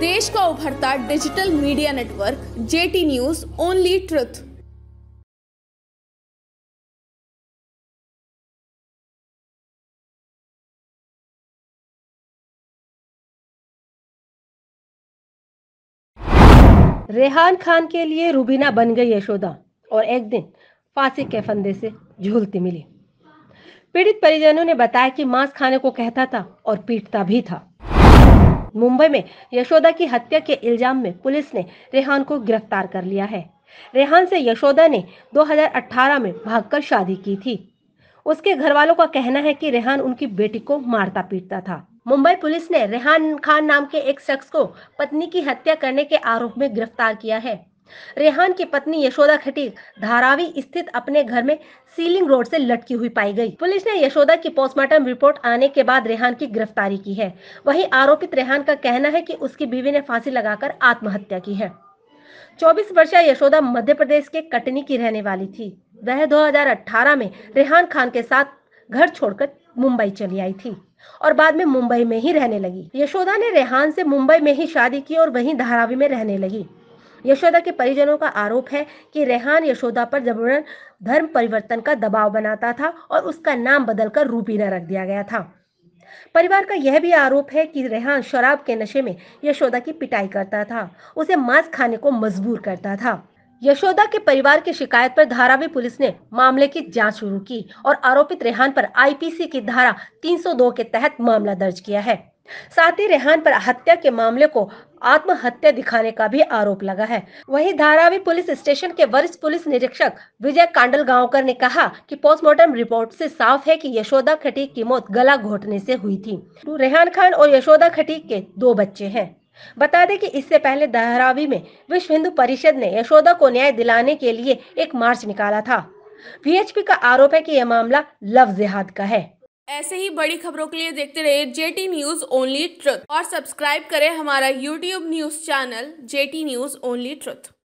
देश का उभरता digital media network JT news only truth Rehan Khan के लिए रूबीना बन गई यशोदा और एक दिन फांसी के फंदे से झूलती मिली पीड़ित परिजनों ने बताया कि मांस खाने को कहता था और पीटता भी था मुंबई में यशोदा की हत्या के इल्जाम में पुलिस ने रेहान को गिरफ्तार कर लिया है रेहान से यशोदा ने 2018 में भागकर शादी की थी उसके घर वालों का कहना है कि रेहान उनकी बेटी को मारता पीटता था मुंबई पुलिस ने रेहान खान नाम के एक शख्स को पत्नी की हत्या करने के आरोप में गिरफ्तार किया है रेहान की पत्नी यशोदा खटीक धारावी स्थित अपने घर में सीलिंग रोड से लटकी हुई पाई गई पुलिस ने यशोदा की पोस्टमार्टम रिपोर्ट आने के बाद रेहान की गिरफ्तारी की है वहीं आरोपित रेहान का कहना है कि उसकी बीवी ने फांसी लगाकर आत्महत्या की है 24 वर्षीय यशोदा मध्य प्रदेश के कटनी की रहने वाली थी वह 2018 में रेहान खान के साथ घर छोड़कर मुंबई चली आई थी और बाद में मुंबई में ही रहने लगी यशोदा ने रेहान से मुंबई में ही शादी की और वहीं धारावी में रहने लगी यशोदा के परिजनों का आरोप है कि रेहान यशोदा पर जबरन धर्म परिवर्तन का दबाव बनाता था और उसका नाम बदलकर रूपीना रख दिया गया था परिवार का यह भी आरोप है कि रेहान शराब के नशे में यशोदा की पिटाई करता था उसे मांस खाने को मजबूर करता था यशोदा के परिवार की शिकायत पर धारावी पुलिस ने मामले की जांच शुरू की और आरोपित रेहान पर आईपीसी की धारा 302 के तहत मामला दर्ज किया है साथ ही रेहान पर हत्या के मामले को आत्महत्या दिखाने का भी आरोप लगा है वहीं धारावी पुलिस स्टेशन के वरिष्ठ पुलिस निरीक्षक विजय कांडल गांवकर ने कहा कि पोस्टमार्टम रिपोर्ट से साफ है कि यशोदा खटीक की मौत गला घोटने से हुई थी रेहान खान और यशोदा खटीक के दो बच्चे हैं बता दें कि इससे पहले धारावी में विश्व हिंदू परिषद ने यशोदा को न्याय दिलाने के लिए एक मार्च निकाला था वीएचपी का आरोप है कि यह मामला लव जिहाद का है ऐसे ही बड़ी खबरों के लिए देखते रहिए जेटी न्यूज ओनली ट्रुथ और सब्सक्राइब करें हमारा YouTube news channel JT news only truth